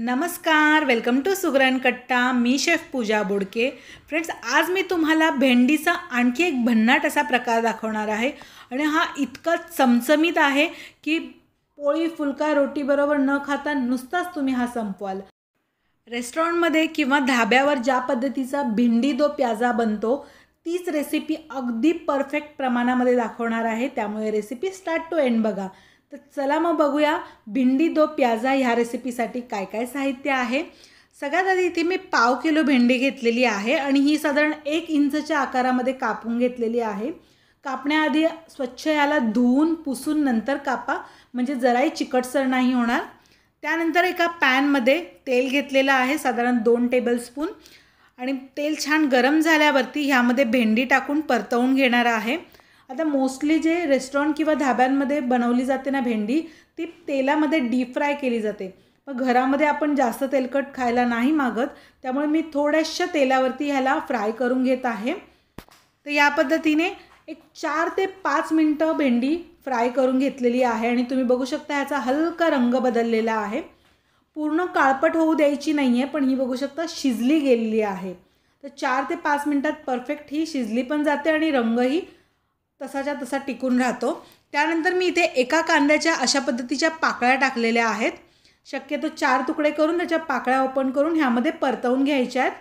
नमस्कार welcome to सुगरण कट्टा मी chef पूजा बोडके friends आज मी तुम्हाला भेंडीचा आणखी एक भन्नाट असा प्रकार दाखवणार आहे आणि हा इतका चमचमीत आहे की पोळी फुलका रोटीबरोबर न खाता नुसताच तुम्ही हा संपवाल रेस्टॉरंटमध्ये किंवा धाब्यावर ज्या पद्धतीचा भिंडी दो प्याजा बनतो तीच रेसिपी अगदी परफेक्ट प्रमाणामध्ये दाखवणार आहे त्यामुळे रेसिपी स्टार्ट टू एंड बघा तर चला मग बघूया भिंडी दो प्याजा ह्या रेसिपीसाठी काय काय साहित्य आहे सगळ्यात आधी इथे मी पाव किलो भेंडी घेतलेली आहे आणि ही साधारण एक इंचच्या आकारामध्ये कापून घेतलेली आहे कापण्याआधी स्वच्छ याला धुवून पुसून नंतर कापा म्हणजे जराही चिकटसर नाही होणार त्यानंतर एका पॅनमध्ये तेल घेतलेलं आहे साधारण दोन टेबलस्पून आणि तेल छान गरम झाल्यावरती ह्यामध्ये भेंडी टाकून परतवून घेणार आहे आता मोस्टली जे रेस्टॉरंट किंवा धाब्यांमध्ये बनवली जाते ना भेंडी ती तेलामध्ये डीप फ्राय केली जाते मग घरामध्ये आपण जास्त तेलकट खायला नाही मागत त्यामुळे मी थोड्याशा तेलावरती ह्याला फ्राय करून घेत आहे तर या पद्धतीने एक चार ते पाच मिनटं भेंडी फ्राय करून घेतलेली आहे आणि तुम्ही बघू शकता ह्याचा हलका रंग बदललेला आहे पूर्ण काळपट होऊ द्यायची नाही आहे पण ही बघू शकता शिजली गेलेली आहे तर चार ते पाच मिनटात परफेक्ट ही शिजली पण जाते आणि रंगही तसाच्या तसा टिकून राहतो त्यानंतर मी इथे एका कांद्याच्या अशा पद्धतीच्या पाकळ्या टाकलेल्या आहेत शक्यतो चार तुकडे करून त्याच्या पाकळ्या ओपन करून ह्यामध्ये परतवून घ्यायच्या आहेत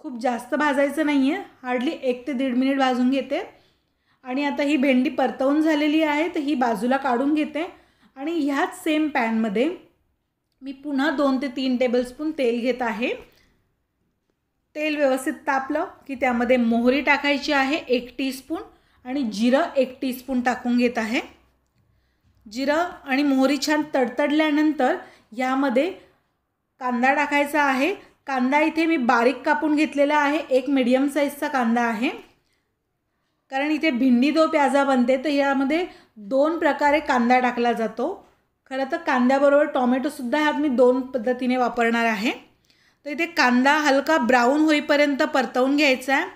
खूप जास्त भाजायचं नाही आहे हार्डली एक ते दीड मिनिट भाजून घेते आणि आता ही भेंडी परतवून झालेली आहे तर ही बाजूला काढून घेते आणि ह्याच सेम पॅनमध्ये मी पुन्हा दोन ते तीन टेबलस्पून तेल घेत आहे तेल व्यवस्थित तापलं की त्यामध्ये मोहरी टाकायची आहे एक टीस्पून आणि जिरं एक टीस्पून टाकून घेत आहे जिरं आणि मोहरी छान तडतडल्यानंतर यामध्ये कांदा टाकायचा आहे कांदा इथे मी बारीक कापून घेतलेला आहे एक मिडियम साईजचा कांदा आहे कारण इथे भिंडी दो प्याजा बनते तर यामध्ये दोन प्रकारे कांदा टाकला जातो खरं तर कांद्याबरोबर टॉमॅटोसुद्धा ह्यात मी दोन पद्धतीने वापरणार आहे तर इथे कांदा हलका ब्राऊन होईपर्यंत परतवून घ्यायचा आहे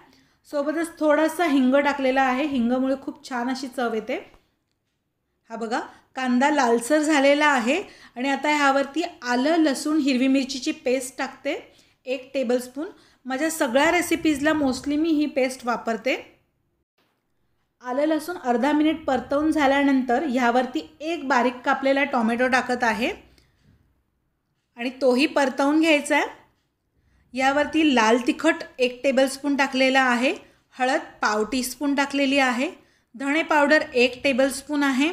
सोबतच थोडासा हिंग टाकलेला आहे हिंगामुळे खूप छान अशी चव येते हा बघा कांदा लालसर झालेला आहे आणि आता ह्यावरती आलं लसूण हिरवी मिरचीची पेस्ट टाकते एक टेबलस्पून माझ्या सगळ्या रेसिपीजला मोस्टली मी ही पेस्ट वापरते आलं लसूण अर्धा मिनिट परतवून झाल्यानंतर ह्यावरती एक बारीक कापलेला टॉमॅटो टाकत आहे आणि तोही परतवून घ्यायचा आहे यावरती लाल तिखट एक टेबलस्पून टाकलेला आहे हळद पाव टीस्पून टाकलेली आहे धणे पावडर एक टेबलस्पून आहे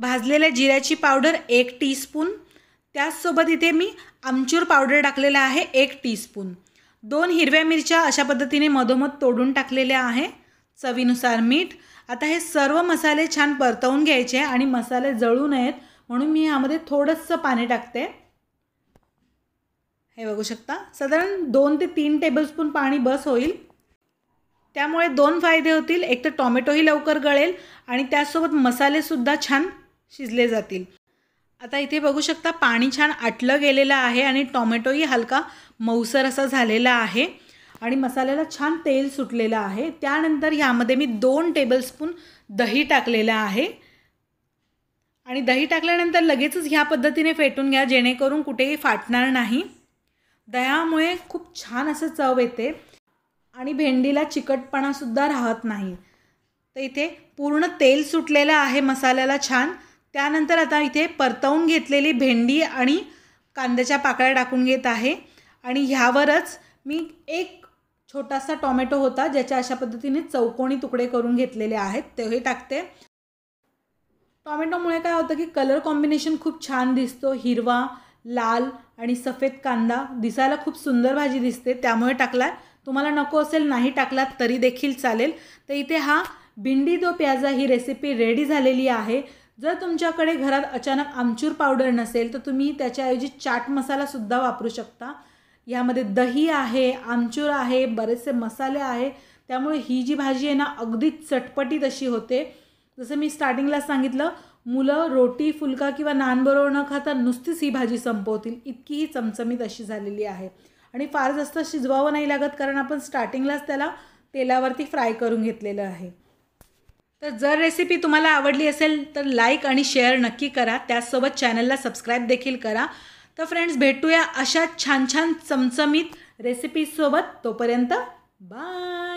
भाजलेल्या जिऱ्याची पावडर एक टीस्पून त्याचसोबत इथे मी आमचूर पावडर टाकलेला आहे एक टीस्पून दोन हिरव्या मिरच्या अशा पद्धतीने मधोमध तोडून टाकलेल्या आहे चवीनुसार मीठ आता हे सर्व मसाले छान परतवून घ्यायचे आणि मसाले जळू नयेत म्हणून मी यामध्ये थोडंसं पाणी टाकते हे बघू शकता साधारण दोन ते तीन टेबलस्पून पाणी बस होईल त्यामुळे दोन फायदे होतील एक तर टॉमॅटोही लवकर गळेल आणि त्यासोबत मसालेसुद्धा छान शिजले जातील आता इथे बघू शकता पाणी छान आटलं गेलेलं आहे आणि टॉमॅटोही हलका मऊसर असा झालेला आहे आणि मसाल्याला छान तेल सुटलेलं आहे त्यानंतर ह्यामध्ये मी दोन टेबलस्पून दही टाकलेलं आहे आणि दही टाकल्यानंतर लगेचच ह्या पद्धतीने फेटून घ्या जेणेकरून कुठेही फाटणार नाही दह्यामुळे खूप छान असं चव येते आणि भेंडीला चिकटपणासुद्धा राहत नाही तर इथे पूर्ण तेल सुटलेलं आहे मसाल्याला छान त्यानंतर आता इथे परतवून घेतलेली भेंडी आणि कांद्याच्या पाकळ्या टाकून घेत आहे आणि ह्यावरच मी एक छोटासा टॉमॅटो होता ज्याच्या अशा पद्धतीने चौकोनी तुकडे करून घेतलेले आहेत तेही टाकते टॉमॅटोमुळे काय होतं की कलर कॉम्बिनेशन खूप छान दिसतो हिरवा लाल आणि सफेद कांदा दिसायला खूप सुंदर भाजी दिसते त्यामुळे टाकला तुम्हाला नको असेल नाही टाकला तरी देखील चालेल तर इथे हा भिंडी दो प्याजा ही रेसिपी रेडी झालेली आहे जर तुमच्याकडे घरात अचानक आमचूर पावडर नसेल तर तुम्ही त्याच्याऐवजी चाट मसालासुद्धा वापरू शकता यामध्ये दही आहे आमचूर आहे बरेचसे मसाले आहे त्यामुळे ही जी भाजी आहे ना अगदी चटपटीत अशी होते जसं मी स्टार्टिंगला सांगितलं मुलं रोटी फुलका किंवा बरोबर न खाता नुसतीच ही भाजी संपवतील इतकीही चमचमीत अशी झालेली आहे आणि फार जास्त शिजवावं नाही लागत कारण आपण स्टार्टिंगलाच त्याला तेलावरती फ्राय करून घेतलेलं आहे तर जर रेसिपी तुम्हाला आवडली असेल तर लाईक आणि शेअर नक्की करा त्याचसोबत चॅनलला सबस्क्राईब देखील करा तर फ्रेंड्स भेटूया अशा छान छान चमचमीत रेसिपीसोबत तोपर्यंत बाय